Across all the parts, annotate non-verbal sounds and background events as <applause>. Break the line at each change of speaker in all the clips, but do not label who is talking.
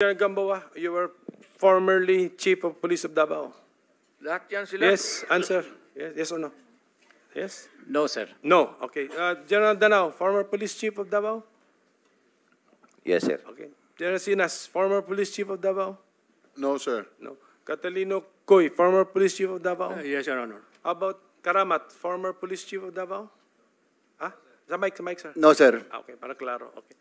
General Gamboa, you were formerly Chief of Police of Davao.
Lahat yan sila? Yes, answer.
Yes, yes or no? Yes? No, sir. No, okay. Uh, General Danao, former Police Chief of Davao? Yes, sir. Okay. General Sinas, former Police Chief of Davao? No, sir. No. Catalino Coy, former Police Chief of Davao? Uh, yes, Your Honor. How about Karamat, former Police Chief of Davao? Ah? Huh? Sa mic, mic, sir. No, sir. Ah, okay, para klaro. Okay.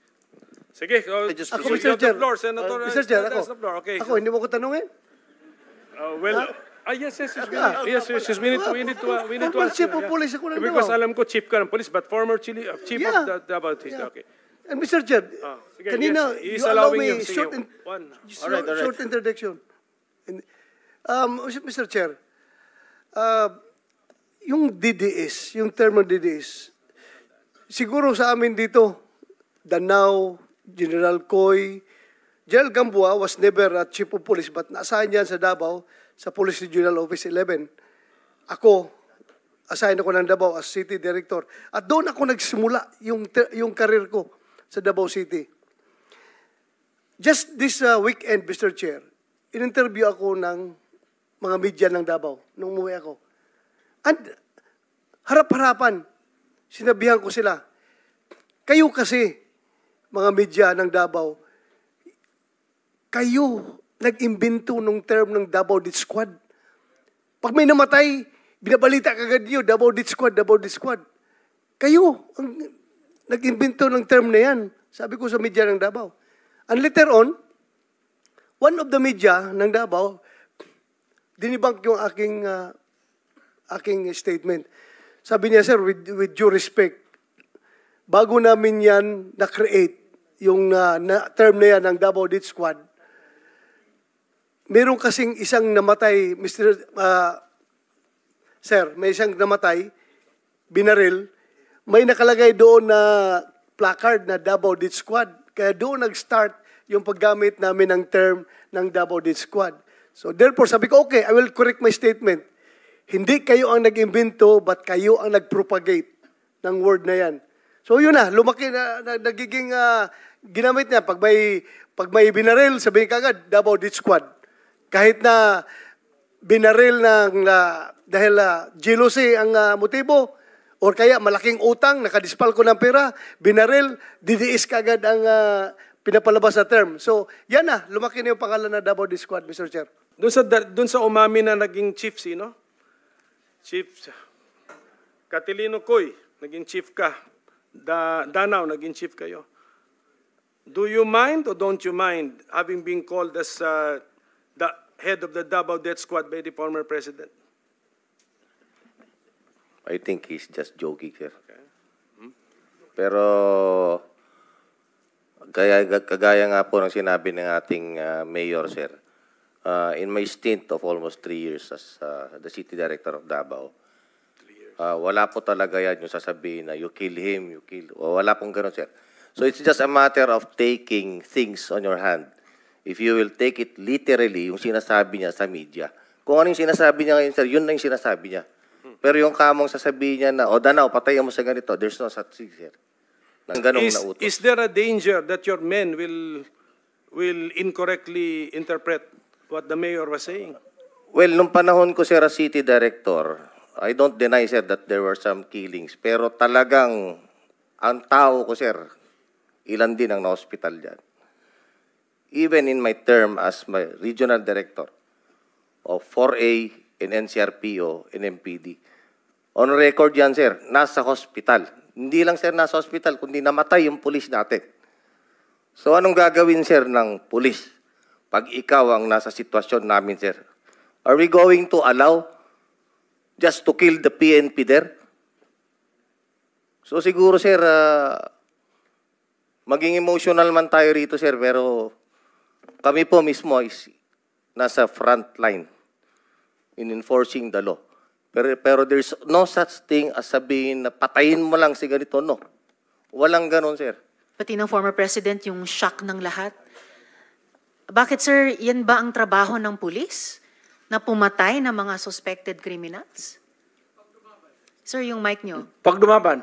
Sige, oh, I ako, Mr. Chair. Floor, Senator, uh, Mr. Chair, ako, okay. ako, hindi mo ko tanungin. Uh, ah, well, ah,
yes, yes, yes, ah,
yes, yes, yes, we need to, we need to, uh, we need to ask chief of police ako nang Because alam ko chief ka ng police, but former chief, uh, chief of the, Davao State, yeah. okay. And Mr. Chair, ah, sige, kanina, yes, you allow me short, in,
one. All right, all right. short introduction. And, um, Mr. Chair, uh, yung DDS, yung term ng DDS, siguro sa amin dito, Danau, General Coy. General Gamboa was never a chief of police but na-assign yan sa Davao sa Police Regional Office 11. Ako, assign ako ng Davao as City Director. At doon ako nagsimula yung, yung career ko sa Davao City. Just this uh, weekend, Mr. Chair, in-interview ako ng mga media ng Davao nung umuwi ako. And harap-harapan, sinabihan ko sila, kayo kasi, mga media ng Davao, kayo nag-imbento ng term ng Davao Death Squad. Pag may namatay, binabalita kagad niyo, Davao Death Squad, Davao Death Squad. Kayo ang nag-imbento ng term na yan. Sabi ko sa media ng Davao. And later on, one of the media ng Davao, dinibank yung aking, uh, aking statement. Sabi niya, sir, with, with due respect, bago namin yan na-create, yung uh, na, term na yan ng Davao Death Squad, meron kasing isang namatay, Mr. Uh, ah, sir, may isang namatay, binaril, may nakalagay doon na placard na Davao Death Squad. Kaya doon nag-start yung paggamit namin ng term ng Davao Death Squad. So therefore, sabi ko, okay, I will correct my statement. Hindi kayo ang nag-imbento, but kayo ang nag-propagate ng word na yan. So yun na, lumaki na, na nagiging uh, ginamit niya. Pag may, pag may binaril, sabihin kagad, Davao Ditch Squad. Kahit na binaril ng, uh, dahil uh, jealousy ang uh, motibo, or kaya malaking utang, nakadispal ko ng pera, binaril, didiis kagad ang uh, pinapalabas na term. So, yan na, lumaki na yung pangalan na Davao Ditch Squad, Mr. Chair. Doon sa, doon sa umami na naging chief, sino?
Chief, Katilino Koy, naging chief ka da Danao, naging chief kayo. Do you mind or don't you mind having been called as uh, the head of the Davao Death Squad by the former president?
I think he's just joking, sir. Okay. Hmm? Pero kaya, kagaya nga po ng sinabi ng ating uh, mayor, sir, uh, in my stint of almost three years as uh, the city director of Davao, Uh, wala po talaga yan yung sasabihin na you kill him, you kill... Wala pong ganun, sir. So it's just a matter of taking things on your hand. If you will take it literally, yung sinasabi niya sa media. Kung ano yung sinasabi niya ngayon, sir, yun na yung sinasabi niya. Pero yung kamong sasabihin niya na, o Danaw, patayin mo sa ganito, there's no such thing, sir. Nang ganong is, nautos.
Is there a danger that your men will will incorrectly interpret what the mayor was saying?
Well, nung panahon ko, sir, as city director, I don't deny, sir, that there were some killings. Pero talagang, ang tao ko, sir, ilan din ang na-hospital dyan. Even in my term as my regional director of 4A in NCRPO in MPD, on record yan, sir, nasa hospital. Hindi lang, sir, nasa hospital, kundi namatay yung pulis natin. So anong gagawin, sir, ng pulis pag ikaw ang nasa sitwasyon namin, sir? Are we going to allow just to kill the PNP there? So siguro, sir, uh, maging emotional man tayo rito, sir, pero kami po mismo is nasa front line in enforcing the law. Pero, pero there's no such thing as sabihin na patayin mo lang si ganito, no. Walang ganon, sir.
Pati ng former president, yung shock ng lahat. Bakit, sir, yan ba ang trabaho ng pulis? na pumatay ng mga suspected criminals? Sir, yung mic nyo. Pag dumaban.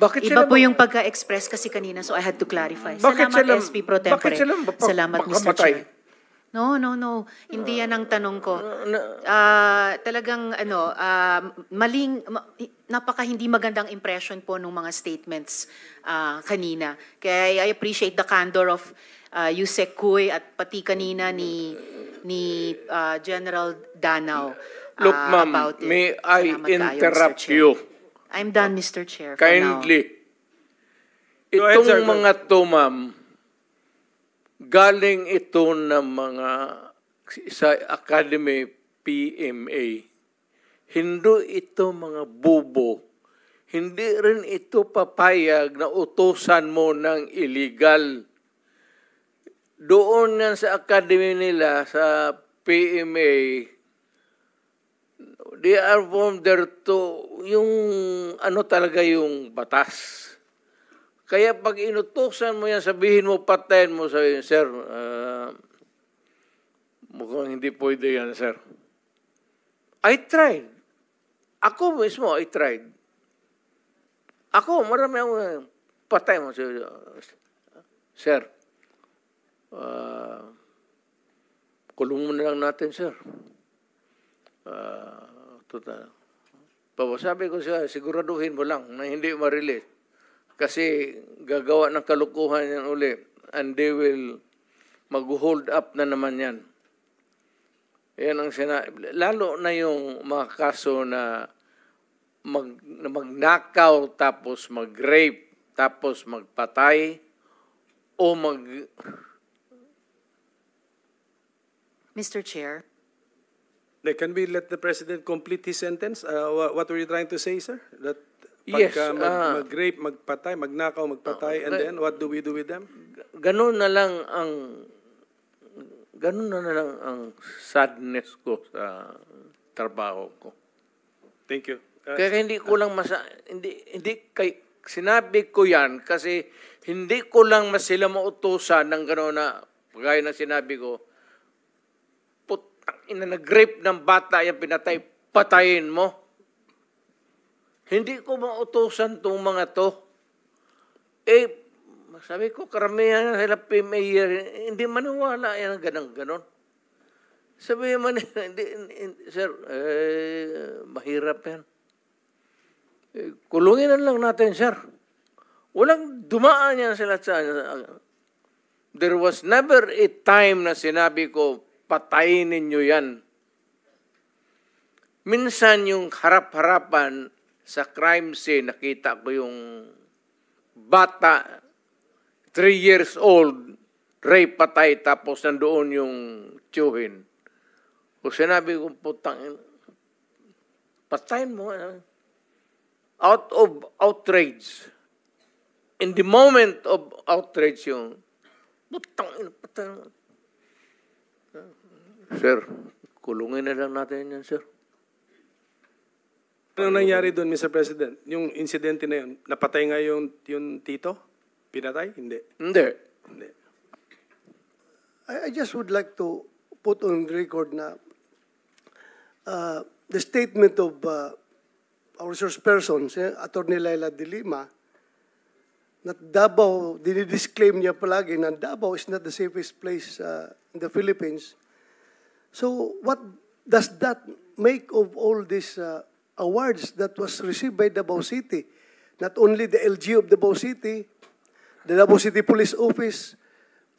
Bakit Iba po yung pagka-express kasi kanina, so I had to clarify. Bakit Salamat, sila, SP Pro Tempore. Bakit sila Salamat, Mr. Chair. No, no, no. Hindi yan ang tanong ko. Uh, ah, talagang, ano, uh, maling, ma, napaka hindi magandang impression po ng mga statements uh, kanina. Kaya I appreciate the candor of uh, ah, Yusek Kuy at pati kanina ni ni uh, General Danao. Uh, Look, ah, ma'am, may
it. I interrupt tayo,
you? I'm done, Mr. Chair. Kindly.
Itong ahead, mga to, ma'am, galing ito ng mga sa Academy PMA. Hindi ito mga bubo. Hindi rin ito papayag na utusan mo ng illegal doon yan sa academy nila, sa PMA, they are formed there to, yung ano talaga yung batas. Kaya pag inutusan mo yan, sabihin mo, patayin mo, sabihin, sir, uh, mukhang hindi pwede yan, sir. I tried. Ako mismo, I tried. Ako, marami akong patay mo. sir. Sir, uh, kulong muna lang natin, sir. Uh, total. Pabasabi ko siya, siguraduhin mo lang na hindi ma-release. Kasi gagawa ng kalukuhan yan uli and they will mag-hold up na naman yan. Yan ang sinabi. lalo na yung mga kaso na mag mag-knockout tapos mag-rape tapos magpatay o mag
Mr. Chair.
Can we let the President complete his sentence? Uh, what were you trying to say, sir? That
yes, pagka mag, uh,
mag magpatay, magnakaw, magpatay, uh, and then what do we do with them? Ganun na lang ang ganun na lang ang sadness ko sa
trabaho ko.
Thank you.
Uh, Kaya hindi ko
lang masa hindi hindi kay sinabi ko 'yan kasi hindi ko lang masila sila mautusan ng gano'n na gaya na sinabi ko ina nag-rape ng bata yung pinatay, patayin mo. Hindi ko mautosan tong mga to. Eh, sabi ko, karamihan na sila PMA, hindi maniwala yan, ganang ganon. Sabi man, <laughs> hindi, hindi, sir, eh, mahirap yan. Eh, kulungin na lang natin, sir. Walang dumaan yan sila sa... Uh, there was never a time na sinabi ko, patayin ninyo yan. Minsan yung harap-harapan sa crime scene, nakita ko yung bata, 3 years old, Ray patay tapos nandoon yung tiyuhin. O sinabi ko, putang, patayin mo. Out of outrage. In the moment of outrage yung, putang, patayin mo.
Sir, kulungin na lang natin yan, sir. Ano nangyari doon, Mr. President? Yung insidente na yun, napatay nga yung, yung tito? Pinatay? Hindi. Hindi. Hindi.
I, I just would like to put on record na uh, the statement of uh, our resource person, si Atty. Laila de Lima, na Davao, dinidisclaim niya palagi na Davao is not the safest place uh, in the Philippines. So what does that make of all these uh, awards that was received by Davao City? Not only the LG of Davao City, the Davao City Police Office,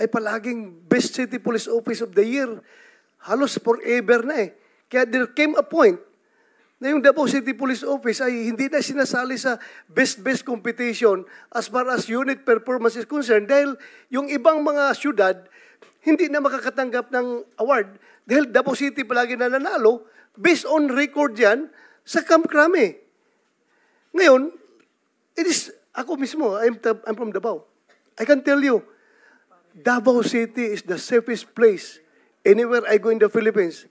ay palaging Best City Police Office of the Year. Halos forever na eh. Kaya there came a point na yung Davao City Police Office ay hindi na sinasali sa best-best competition as far as unit performance is concerned dahil yung ibang mga syudad hindi na makakatanggap ng award dahil Davao City palagi na nanalo based on record yan sa Camp Crame. Ngayon, it is, ako mismo, I'm, I'm from Davao. I can tell you, Davao City is the safest place anywhere I go in the Philippines.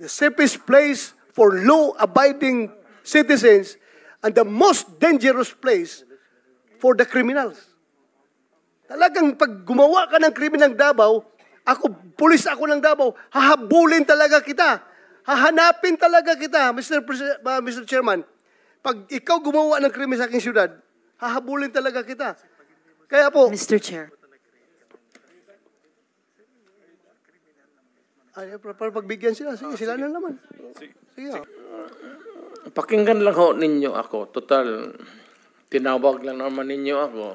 The safest place for law-abiding citizens and the most dangerous place for the criminals. Talagang pag gumawa ka ng krimen ng Davao, ako, pulis ako ng Davao, hahabulin talaga kita. Hahanapin talaga kita, Mr. Pres- uh, Mr. Chairman. Pag ikaw gumawa ng krimen sa aking syudad, hahabulin talaga kita. Kaya po... Mr. Chair. Ay, para pagbigyan sila. Sige, ah, sila sige. na naman. Sige. sige. Oh.
Pakinggan lang ho ninyo ako. Total, tinawag lang naman ninyo ako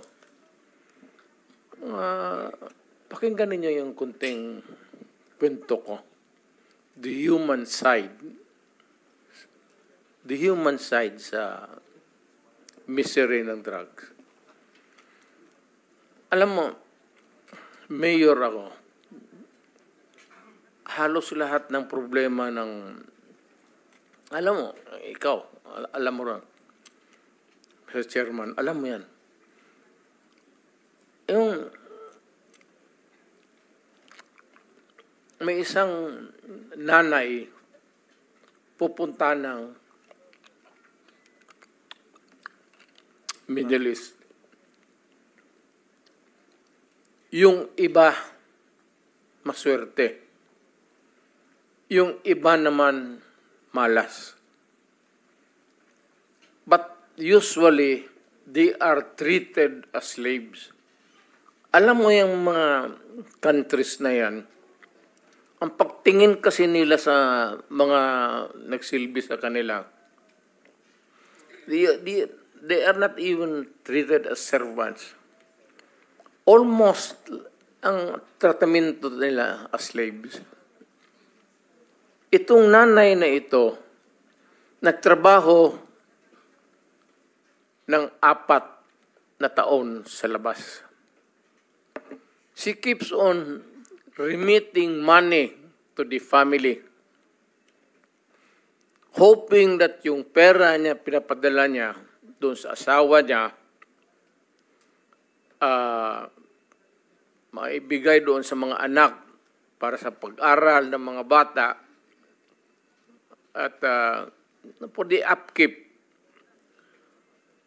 uh, pakinggan ninyo yung kunting kwento ko. The human side. The human side sa misery ng drugs. Alam mo, mayor ako. Halos lahat ng problema ng... Alam mo, ikaw, alam mo rin. sa chairman, alam mo yan yung may isang nanay pupunta ng Middle East. Yung iba, maswerte. Yung iba naman, malas. But usually, they are treated as slaves alam mo yung mga countries na yan, ang pagtingin kasi nila sa mga nagsilbi sa kanila, they, they, they are not even treated as servants. Almost ang tratamento nila as slaves. Itong nanay na ito, nagtrabaho ng apat na taon sa labas she keeps on remitting money to the family. Hoping that yung pera niya, pinapadala niya doon sa asawa niya, uh, maibigay doon sa mga anak para sa pag-aral ng mga bata at uh, ah, for the upkeep.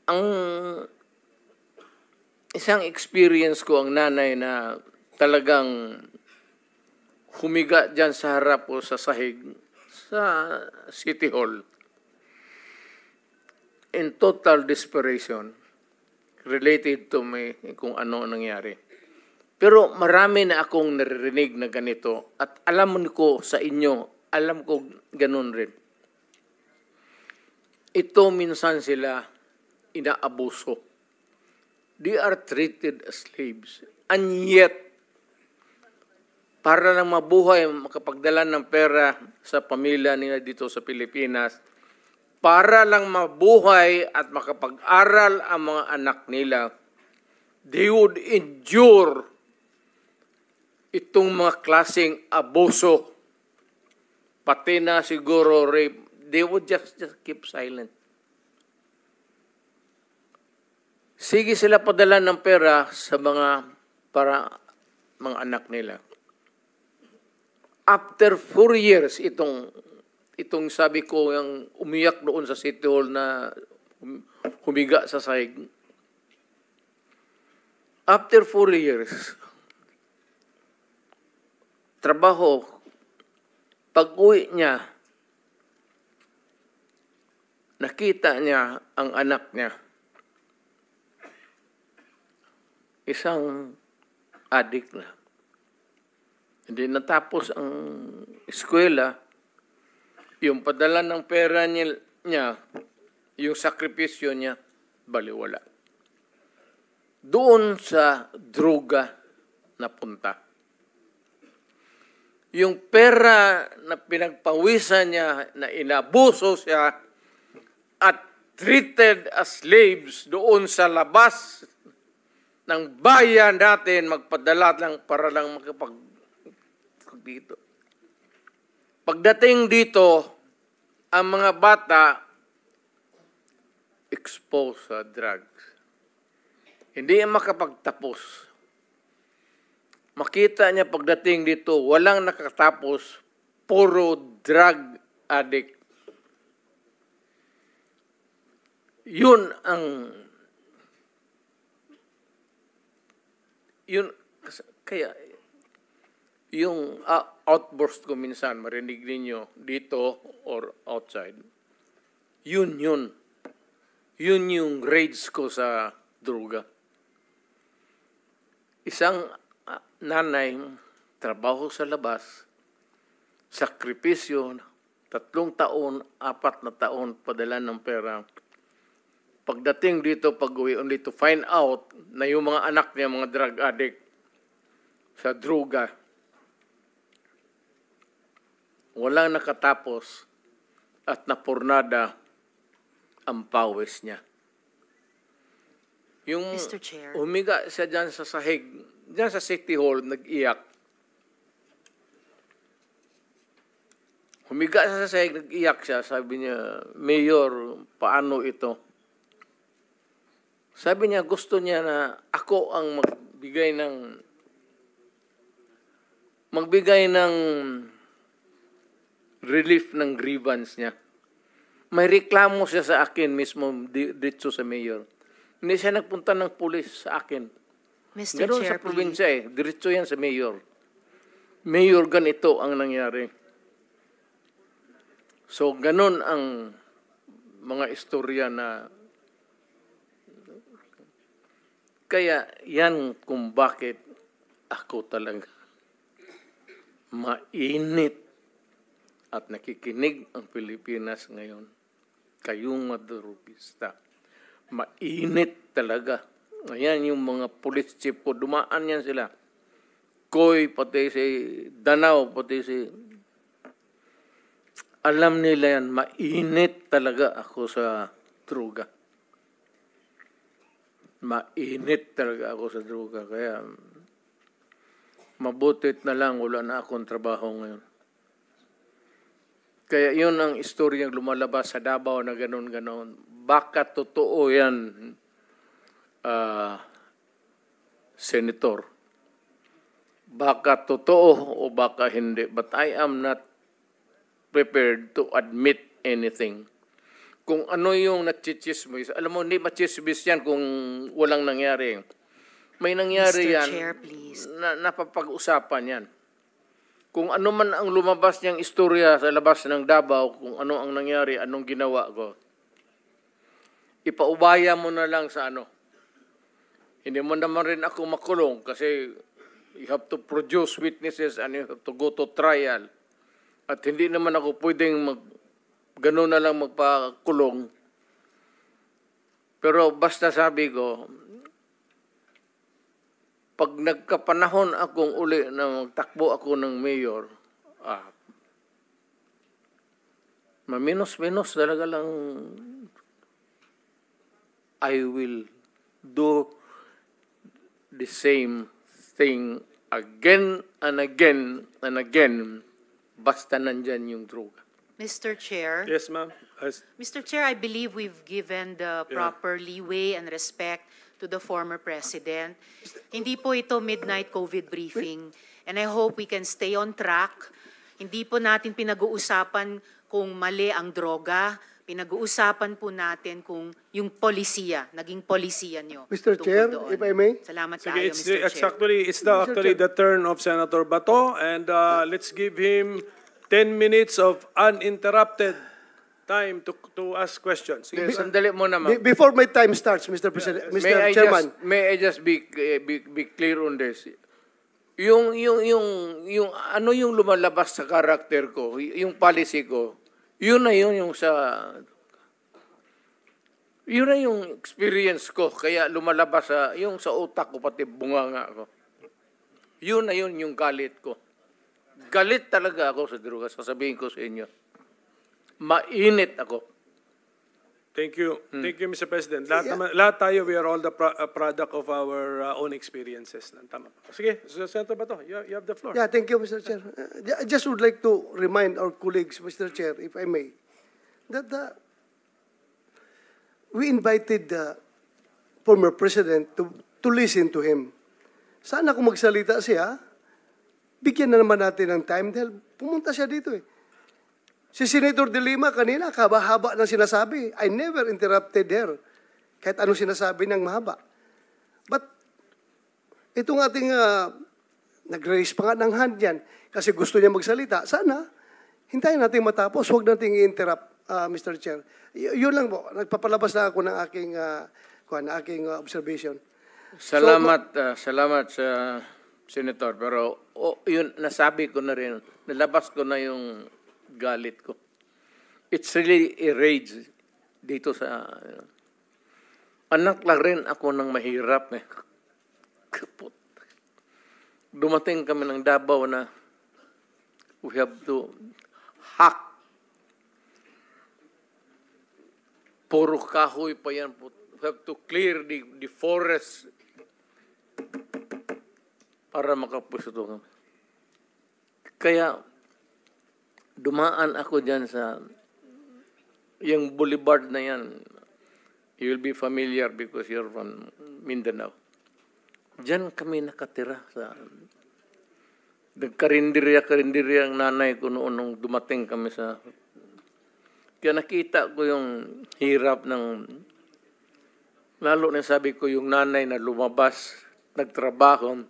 Ang isang experience ko ang nanay na talagang humiga dyan sa harap o sa sahig sa City Hall. In total desperation related to me kung ano nangyari. Pero marami na akong naririnig na ganito at alam ko sa inyo, alam ko ganun rin. Ito minsan sila inaabuso they are treated as slaves. And yet, para lang mabuhay, makapagdala ng pera sa pamilya nila dito sa Pilipinas, para lang mabuhay at makapag-aral ang mga anak nila, they would endure itong mga klaseng abuso, pati na siguro rape, they would just, just keep silent. Sige sila padala ng pera sa mga para mga anak nila. After four years, itong, itong sabi ko, yung umiyak doon sa City Hall na humiga sa sahig. After four years, trabaho, pag-uwi niya, nakita niya ang anak niya isang adik na. Hindi natapos ang eskwela, yung padala ng pera niya, yung sakripisyo niya, baliwala. Doon sa droga napunta. Yung pera na pinagpawisan niya, na inabuso siya, at treated as slaves doon sa labas ng bayan natin magpadala lang para lang makapag dito. Pagdating dito, ang mga bata exposed sa drugs. Hindi yan makapagtapos. Makita niya pagdating dito, walang nakatapos, puro drug addict. Yun ang yun, kaya, yung uh, outburst ko minsan, marinig niyo dito or outside, yun yun. Yun yung rage ko sa droga. Isang uh, nanay, trabaho sa labas, sakripisyo, tatlong taon, apat na taon, padala ng pera, pagdating dito, pag-uwi, only to find out na yung mga anak niya, mga drug addict, sa druga, walang nakatapos at napurnada ang pawis niya. Yung Mr. Chair. humiga siya dyan sa sahig, dyan sa City Hall, nag-iyak. Humiga siya sa sahig, nag-iyak siya. Sabi niya, Mayor, paano ito? Sabi niya, gusto niya na ako ang magbigay ng magbigay ng relief ng grievance niya. May reklamo siya sa akin mismo dito sa mayor. Hindi siya nagpunta ng pulis sa akin.
Mr. Ganun Chair, sa probinsya
eh. Diretso yan sa mayor. Mayor, ganito ang nangyari. So, ganun ang mga istorya na Kaya yan kung bakit ako talaga mainit at nakikinig ang Pilipinas ngayon. Kayong madurugista. Mainit talaga. Ayan yung mga police chief ko. Dumaan yan sila. Koy, pati si Danao, pati si... Alam nila yan, mainit talaga ako sa truga mainit talaga ako sa droga. Kaya mabutit na lang wala na akong trabaho ngayon. Kaya yun ang istoryang lumalabas sa Davao na ganun-ganun. Baka totoo yan, uh, Senator. Baka totoo o baka hindi. But I am not prepared to admit anything kung ano yung nagchichismis. Alam mo, hindi machismis yan kung walang nangyari. May nangyari Mr. yan. Chair, please. Na, napapag-usapan yan. Kung ano man ang lumabas niyang istorya sa labas ng Davao, kung ano ang nangyari, anong ginawa ko, ipaubaya mo na lang sa ano. Hindi mo naman rin ako makulong kasi you have to produce witnesses and you have to go to trial. At hindi naman ako pwedeng mag ganoon na lang magpakulong. Pero basta sabi ko, pag nagkapanahon akong uli na magtakbo ako ng mayor, ah, maminos-minos talaga lang I will do the same thing again and again and again basta nandyan yung droga.
Mr. Chair. Yes, ma'am. Mr. Chair, I believe we've given the proper yeah. leeway and respect to the former president. Hindi po ito midnight COVID briefing. And I hope we can stay on track. Hindi po natin pinag-uusapan kung mali ang droga. Pinag-uusapan po natin kung yung polisiya, naging polisiya nyo. Mr. Chair, doon. if I may? Salamat
Sige, tayo, it's Mr. The, Chair. Exactly,
it's the, actually the turn of Senator Bato and uh, let's give him 10 minutes of uninterrupted time to, to ask questions. Yes, Sandali muna, ma'am. Be-
Before my time starts, Mr. President, Mr. May I Chairman. just,
may I just be, eh, be, be clear on this? Yung, yung, yung, yung, ano yung lumalabas sa character ko, yung policy ko, yun na yun yung sa, yun na yung experience ko, kaya lumalabas sa, yung sa utak ko, pati bunganga ko. Yun na yun yung galit ko. Galit talaga ako sa droga. Sasabihin ko sa inyo.
Mainit ako. Thank you. Hmm. Thank you, Mr. President. Lahat, yeah. naman, lahat tayo, we are all the pro uh, product of our uh, own experiences. Tama. Sige, Senator Bato, you, you have the floor. Yeah,
thank you, Mr. Chair. Uh, I just would like to remind our colleagues, Mr. Chair, if I may, that the, we invited the former president to, to listen to him. Sana kung magsalita siya, Bigyan na naman natin ng time dahil pumunta siya dito eh. Si Senator De Lima kanina, kabahaba ng sinasabi. I never interrupted her. Kahit ano sinasabi niyang mahaba. But itong ating uh, nag-raise pa nga ng hand yan kasi gusto niya magsalita. Sana, hintayin natin matapos. Huwag natin i-interrupt, uh, ah, Mr. Chair. Y- yun lang po. Nagpapalabas na ako ng aking, uh, ah, kuhan, aking uh, observation. Salamat,
so, uh, salamat sa Senator. Pero oh, yun, nasabi ko na rin, nalabas ko na yung galit ko. It's really a rage dito sa... anak lang rin ako ng mahirap eh. Kapot. Dumating kami ng Davao na we have to hack. Puro kahoy pa yan. We have to clear the, the forest para makapusto kami. Kaya dumaan ako diyan sa yung boulevard na yan. You will be familiar because you're from Mindanao. Diyan kami nakatira sa nagkarindirya-karindirya ang nanay ko noon nung dumating kami sa kaya nakita ko yung hirap ng lalo na sabi ko yung nanay na lumabas nagtrabaho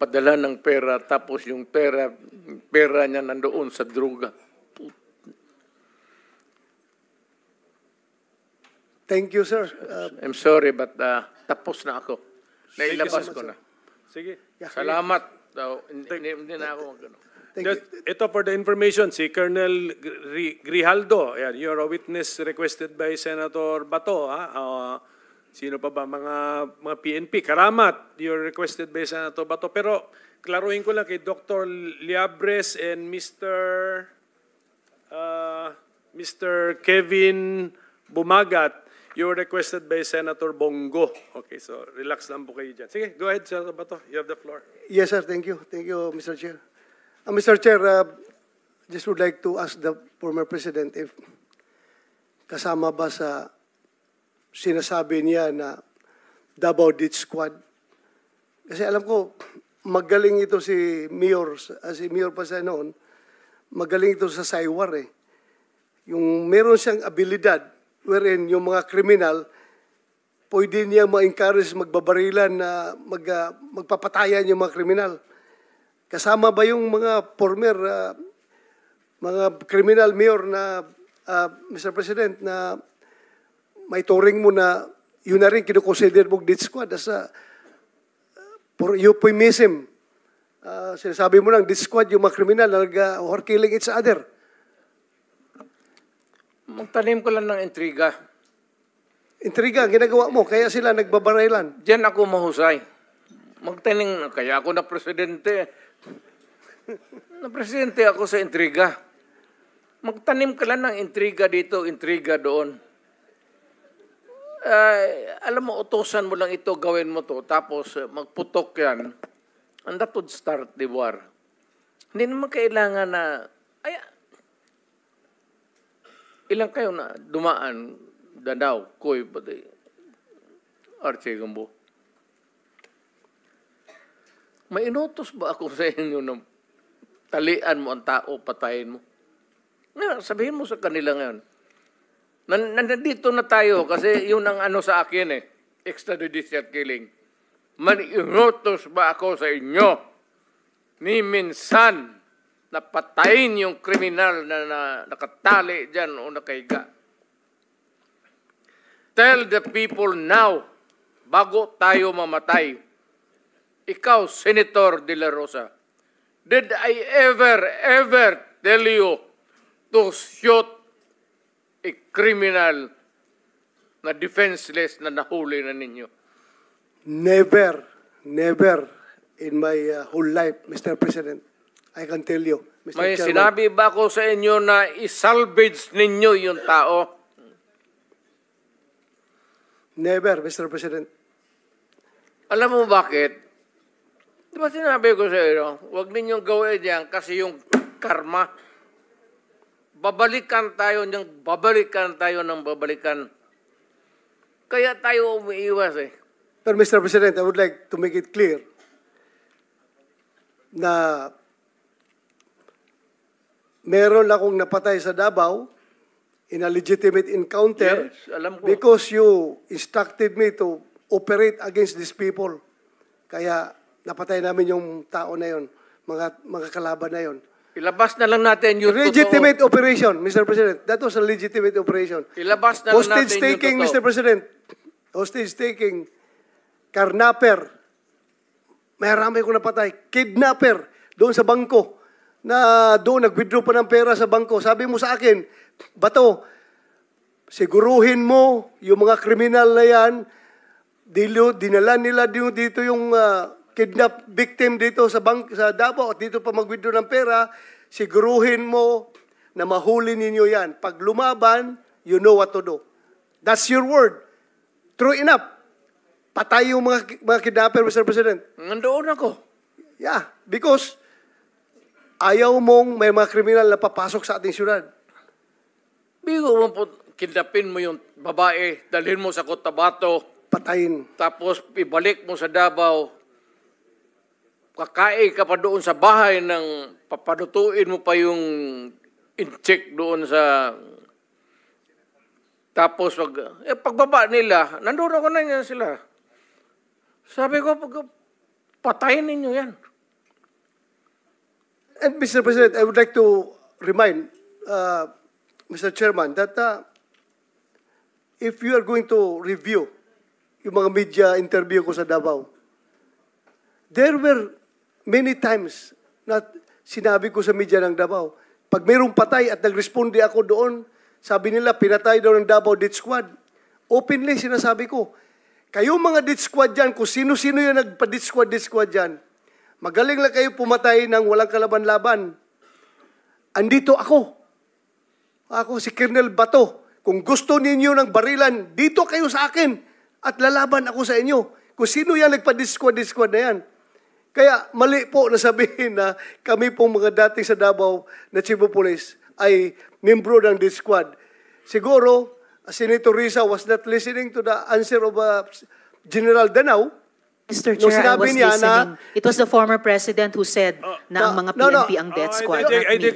padala ng pera tapos yung pera pera niya nandoon sa droga.
Thank you, sir. Uh,
I'm sorry, but uh,
tapos na ako.
Nailabas ko na. Sige. Salamat. So, hindi, na ako
Thank you. ito for the information, si Colonel Grijaldo, are a witness requested by Senator Bato. Ha? Uh, Sino pa ba? Mga, mga PNP. Karamat, you're requested by Senator Bato. Pero klaruhin ko lang kay Dr. Liabres and Mr. Uh, Mr. Kevin Bumagat, you requested by Senator Bongo. Okay, so relax lang po kayo dyan. Sige, go ahead, Senator Bato. You have the floor.
Yes, sir. Thank you. Thank you, Mr. Chair. Uh, Mr. Chair, uh, just would like to ask the former President if kasama ba sa sinasabi niya na Davao Ditch Squad. Kasi alam ko, magaling ito si Mayor, ah, si Mayor pa siya noon, magaling ito sa Saywar eh. Yung meron siyang abilidad wherein yung mga kriminal, pwede niya ma-encourage magbabarilan na mag, uh, ah, magpapatayan yung mga kriminal. Kasama ba yung mga former, uh, mga criminal mayor na, uh, Mr. President, na maituring mo na yun na rin kinukonsider mo death squad as a uh, for euphemism. Uh, ah, sinasabi mo lang, death squad, yung mga kriminal na nag, uh, or killing each other.
Magtanim ko lang ng intriga.
Intriga ang ginagawa mo, kaya sila
nagbabarailan. Diyan ako mahusay. Magtanim, kaya ako na presidente. na presidente ako sa intriga. Magtanim ka lang ng intriga dito, intriga doon uh, alam mo, utosan mo lang ito, gawin mo to, tapos eh, magputok yan, and that would start the war. Hindi naman kailangan na, ay, ilang kayo na dumaan, Dandaw, Koy, pati, Archie Gambo. May inutos ba ako <laughs> sa inyo na talian mo ang tao, patayin mo? Ngayon, sabihin mo sa kanila ngayon, Nandito na tayo kasi yun ang ano sa akin eh, extrajudicial killing. Maniutos ba ako sa inyo ni minsan na patayin yung kriminal na, na nakatali dyan o nakahiga? Tell the people now, bago tayo mamatay, ikaw, Senator De La Rosa, did I ever, ever tell you to shoot a criminal na defenseless na nahuli na ninyo?
Never, never in my uh, whole life, Mr. President. I can tell you, Mr. May Chairman. sinabi
ba ko sa inyo na isalvage ninyo yung tao?
Never, Mr. President.
Alam mo bakit? Di ba sinabi ko sa inyo, huwag ninyong gawin yan kasi yung karma babalikan tayo ng babalikan tayo ng babalikan. Kaya tayo umiiwas eh.
Pero Mr. President, I would like to make it clear na meron akong napatay sa Davao in a legitimate encounter yes, alam ko. because you instructed me to operate against these people. Kaya napatay namin yung tao na yon, mga, mga kalaban na yon. Ilabas na lang natin yung Legitimate totoo. operation, Mr. President. That was a legitimate operation. Ilabas na Hostage lang natin taking, yung totoo. Mr. President. Hostage taking. Carnapper. Marami ko napatay. Kidnapper. Doon sa bangko. Na doon nag-withdraw pa ng pera sa bangko. Sabi mo sa akin, Bato, siguruhin mo yung mga kriminal na yan. Dilo, dinala nila dito yung uh, kidnap victim dito sa bank sa Davao at dito pa mag-withdraw ng pera, siguruhin mo na mahuli ninyo yan. Pag lumaban, you know what to do. That's your word. True enough. Patay yung mga, mga kidnapper, Mr. President. Nandoon ako. Yeah, because ayaw mong may mga kriminal na papasok sa ating syudad.
Bigo mo po, kidnapin mo yung babae, dalhin mo sa Cotabato. Patayin. Tapos ibalik mo sa Davao kakain ka pa doon sa bahay ng papadutuin mo pa yung incheck doon sa tapos pag eh, pagbaba nila, nandoon ako na yan sila. Sabi ko, pag, patayin ninyo yan.
And Mr. President, I would like to remind uh, Mr. Chairman that uh, if you are going to review yung mga media interview ko sa Davao, there were Many times, na sinabi ko sa media ng Davao, pag mayroong patay at nagresponde ako doon, sabi nila, pinatay daw ng Davao Death Squad. Openly, sinasabi ko, kayo mga death squad dyan, kung sino-sino yung nagpa-death squad, death squad dyan, magaling lang kayo pumatay ng walang kalaban-laban. Andito ako. Ako si Colonel Bato. Kung gusto ninyo ng barilan, dito kayo sa akin at lalaban ako sa inyo. Kung sino yan nagpa-disquad-disquad death na yan. Kaya mali po na sabihin na kami pong mga dating sa Davao na Cebu Police ay membro ng this squad. Siguro, uh, Senator Risa was not listening to the answer of uh,
General Danau. Mr. Chair, Nung sinabi I was niya listening. Na, It was the former president who said uh, na ang mga PNP no, no, ang death oh, squad. Uh, I, I,
I,